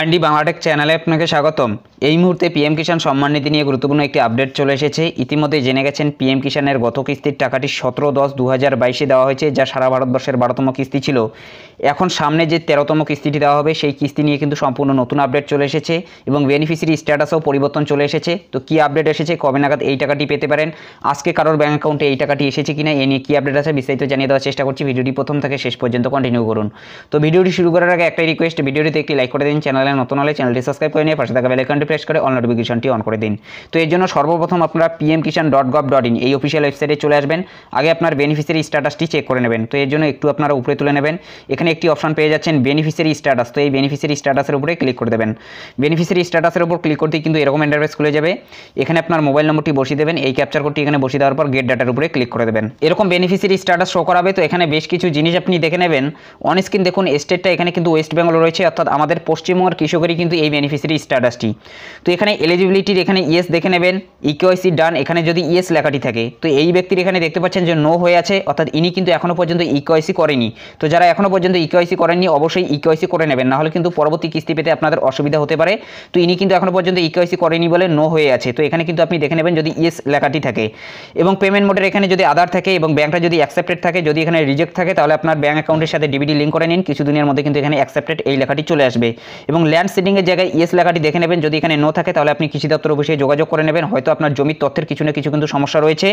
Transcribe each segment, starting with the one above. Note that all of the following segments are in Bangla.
আন্ডি বাংলাটেক চ্যানেলে আপনাকে স্বাগতম এই মুহূর্তে পিএম কিষাণ সম্মাননিধি নিয়ে গুরুত্বপূর্ণ একটি আপডেট চলে এসেছে ইতিমধ্যে জেনে গেছেন পিএম কিষাণের গত কিস্তির টাকাটি সতেরো দশ দু হাজার বাইশে দেওয়া হয়েছে যা সারা ভারতবর্ষের বারোতম কিস্তি ছিল এখন সামনে যে তেরোতম কিস্তিটি দেওয়া হবে সেই কিস্তি নিয়ে কিন্তু সম্পূর্ণ নতুন আপডেট চলে এসেছে এবং বেনিফিসিয়ারি স্ট্যাটাসও পরিবর্তন চলে এসেছে তো কী আপডেট এসেছে কবে নাগাদ এই টাকাটি পেতে পারেন আজকে কারোর ব্যাঙ্ক অ্যাকাউন্টে এই টাকাটি এসেছে কিনা এ নিয়ে কী আপডেট আছে বিস্তারিত জানিয়ে দেওয়ার চেষ্টা করছি ভিডিওটি প্রথম থেকে শেষ পর্যন্ত কন্টিনিউ করুন তো ভিডিওটি শুরু করার আগে একটাই রিকোয়েস্ট ভিডিওটিতে একটি লাইক করে দিন চ্যানেল চ্যানেলে নতুন হলে চ্যানেলটি সাবস্ক্রাইব করে নিয়ে পাশে থাকা বেলাইকনটি প্রেস করে অল নোটিফিকেশনটি অন করে দিন তো এর জন্য সর্বপ্রথম আপনারা PM Kisan dot gov dot in এই অফিসিয়াল ওয়েবসাইটে চলে আসবেন আগে আপনার বেনিফিসিয়ারি স্ট্যাটাসটি চেক করে নেবেন তো এর জন্য একটু আপনারা উপরে তুলে নেবেন এখানে একটি অপশন পেয়ে যাচ্ছেন বেনিফিসিয়ারি স্ট্যাটাস তো এই বেনিফিসিয়ারি স্ট্যাটাসের উপরে ক্লিক করে দেবেন বেনিফিসিয়ারি স্ট্যাটাসের উপর ক্লিক করতেই কিন্তু এরকম ইন্টারফেস খুলে যাবে এখানে আপনার মোবাইল নম্বরটি বসিয়ে দেবেন এই ক্যাপচার কোডটি এখানে বসিয়ে দেওয়ার পর গেট ডাটার উপরে ক্লিক করে দেবেন এরকম বেনিফিসিয়ারি স্ট্যাটাস শো করাবে তো এখানে বেশ কিছু জিনিস আপনি দেখে নেবেন অন স্ক্রিন দেখুন স্টেটটা এখানে কিন্তু ওয়েস্ট বেঙ্গল রয়েছে অর্থাৎ আমাদের পশ্চিমবঙ্গ নম্বর কৃষকেরই কিন্তু এই বেনিফিসিয়ারি স্ট্যাটাসটি তো এখানে এলিজিবিলিটির এখানে ইয়েস দেখে নেবেন ইকেওয়াইসি e ডান এখানে যদি ইয়েস লেখাটি থাকে তো এই ব্যক্তির এখানে দেখতে পাচ্ছেন যে নো হয়ে আছে অর্থাৎ ইনি কিন্তু এখনও পর্যন্ত ইকেওয়াইসি e করেনি তো যারা এখনও পর্যন্ত ইকেওয়াইসি e করেননি অবশ্যই ইকেওয়াইসি করে নেবেন নাহলে কিন্তু পরবর্তী কিস্তি পেতে আপনাদের অসুবিধা হতে পারে তো ইনি কিন্তু এখনও পর্যন্ত ইকেওয়াইসি করেনি বলে নো হয়ে আছে তো এখানে কিন্তু আপনি দেখে নেবেন যদি ইএস লেখাটি থাকে এবং পেমেন্ট মোডের এখানে যদি আধার থাকে এবং ব্যাংকটা যদি অ্যাকসেপ্টেড থাকে যদি এখানে রিজেক্ট থাকে তাহলে আপনার ব্যাঙ্ক অ্যাকাউন্টের সাথে ডিবিডি লিঙ্ক করে নিন কিছুদিনের মধ্যে কিন্তু এখানে অ্যাকসেপ্টেড এই লেখাটি চলে আসবে এবং এবং ল্যান্ড সিডিংয়ের জায়গায় ইয়েস লেখাটি দেখে নেবেন যদি এখানে নো থাকে তাহলে আপনি কৃষি দপ্তর অফিসে যোগাযোগ করে নেবেন হয়তো আপনার জমির তথ্যের কিছু না কিছু কিন্তু সমস্যা রয়েছে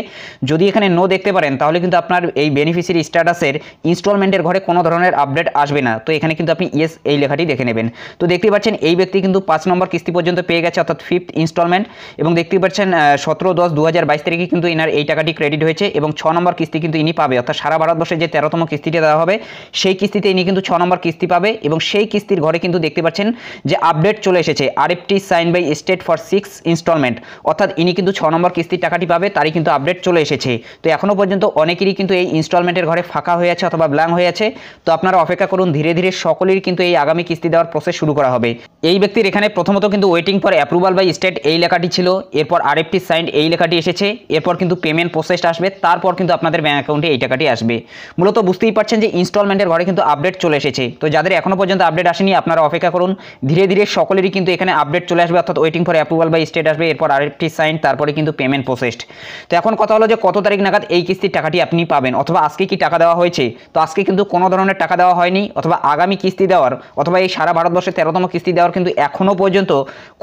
যদি এখানে নো দেখতে পারেন তাহলে কিন্তু আপনার এই বেনিফিসিয়ারি স্ট্যাটাসের ইনস্টলমেন্টের ঘরে কোনো ধরনের আপডেট আসবে না তো এখানে কিন্তু আপনি ইয়েস এই লেখাটি দেখে নেবেন তো দেখতে পাচ্ছেন এই ব্যক্তি কিন্তু পাঁচ নম্বর কিস্তি পর্যন্ত পেয়ে গেছে অর্থাৎ ফিফথ ইনস্টলমেন্ট এবং দেখতে পাচ্ছেন সতেরো দশ দু তারিখে কিন্তু এনার এই টাকাটি ক্রেডিট হয়েছে এবং ছ নম্বর কিস্তি কিন্তু ইনি পাবে অর্থাৎ সারা ভারতবর্ষে যে তেরোতম কিস্তিটি দেওয়া হবে সেই কিস্তিতে ইনি কিন্তু ছ নম্বর কিস্তি পাবে এবং সেই কিস্তির ঘরে কিন্তু দেখতে পাচ্ছেন যে আপডেট চলে এসেছে RFT sign by state for six installment অর্থাৎ ইনি কিন্তু ছ নম্বর কিস্তির টাকাটি পাবে তারই কিন্তু আপডেট চলে এসেছে তো এখনও পর্যন্ত অনেকেরই কিন্তু এই ইনস্টলমেন্টের ঘরে ফাঁকা হয়ে আছে অথবা ব্ল্যাঙ্ক হয়ে আছে তো আপনারা অপেক্ষা করুন ধীরে ধীরে সকলেরই কিন্তু এই আগামী কিস্তি দেওয়ার প্রসেস শুরু করা হবে এই ব্যক্তির এখানে প্রথমত কিন্তু waiting for approval by state এই লেখাটি ছিল এরপর আরেকটি সাইন এই লেখাটি এসেছে এরপর কিন্তু পেমেন্ট প্রসেসড আসবে তারপর কিন্তু আপনাদের ব্যাঙ্ক অ্যাকাউন্টে এই টাকাটি আসবে মূলত বুঝতেই পারছেন যে ইনস্টলমেন্টের ঘরে কিন্তু আপডেট চলে এসেছে তো যাদের এখনও পর্যন্ত আপডেট আসেনি আপনারা অপেক্ষা করুন ধীরে ধীরে সকলেরই কিন্তু এখানে আপডেট চলে আসবে অর্থাৎ waiting for approval by state আসবে এরপর আরেকটি সাইন তারপরে কিন্তু পেমেন্ট প্রসেসড তো এখন কথা হলো যে কত তারিখ নাগাদ এই কিস্তির টাকাটি আপনি পাবেন অথবা আজকে কি টাকা দেওয়া হয়েছে তো আজকে কিন্তু কোনো ধরনের টাকা দেওয়া হয়নি অথবা আগামী কিস্তি দেওয়ার অথবা এই সারা ভারতবর্ষে তেরোতম কিস্তি দেওয়ার কিন্তু এখনও পর্যন্ত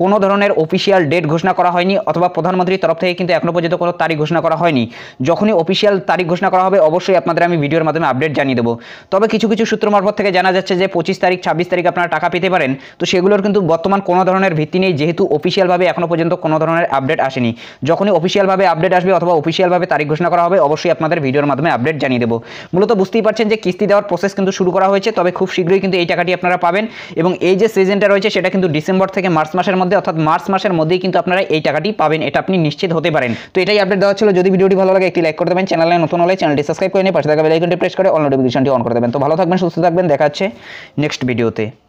কোনো ধরনের অফিসিয়াল ডেট ঘোষণা করা হয়নি অথবা প্রধানমন্ত্রীর তরফ থেকে কিন্তু এখনও পর্যন্ত কোনো তারিখ ঘোষণা করা হয়নি যখনই অফিসিয়াল তারিখ ঘোষণা করা হবে অবশ্যই আপনাদের আমি ভিডিওর মাধ্যমে আপডেট জানিয়ে দেবো তবে কিছু কিছু সূত্র মারফত থেকে জানা যাচ্ছে যে পঁচিশ তারিখ ছাব্বিশ তারিখ আপনারা টাকা পেতে পারেন তো সেগুলোর কিন্তু বর্তমান কোনো ধরনের ভিত্তি নেই যেহেতু অফিসিয়ালভাবে এখনও পর্যন্ত কোনো ধরনের আপডেট আসেনি যখনই অফিসিয়ালভাবে আপডেট আসবে অথবা অফিসিয়ালভাবে তারিখ ঘোষণা করা হবে অবশ্যই আপনাদের ভিডিওর মাধ্যমে আপডেট জানিয়ে দেবো মূলত বুঝতেই পারছেন যে কিস্তি দেওয়ার প্রসেস কিন্তু শুরু করা হয়েছে তবে খুব শীঘ্রই কিন্তু এই টাকাটি আপনারা পাবেন এবং এই যে সিজনটা রয়েছে এটা কিন্তু ডিসেম্বর থেকে মার্চ মাসের মধ্যে অর্থাৎ মার্চ মাসের মধ্যেই কিন্তু আপনারা এই টাকাটি পাবেন এটা আপনি নিশ্চিত হতে পারেন তো এটাই আপডেট দেওয়া ছিল যদি ভিডিওটি ভালো লাগে একটি লাইক করে দেবেন চ্যানেলে নতুন হলে চ্যানেলটি সাবস্ক্রাইব করে নিয়ে পাশে থাকা বেলাইকনটি প্রেস করে অল নোটিফিকেশনটি অন করে দেবেন তো ভালো থাকবেন সুস্থ থাকবেন দেখা হচ্ছে নেক্সট ভিডিওতে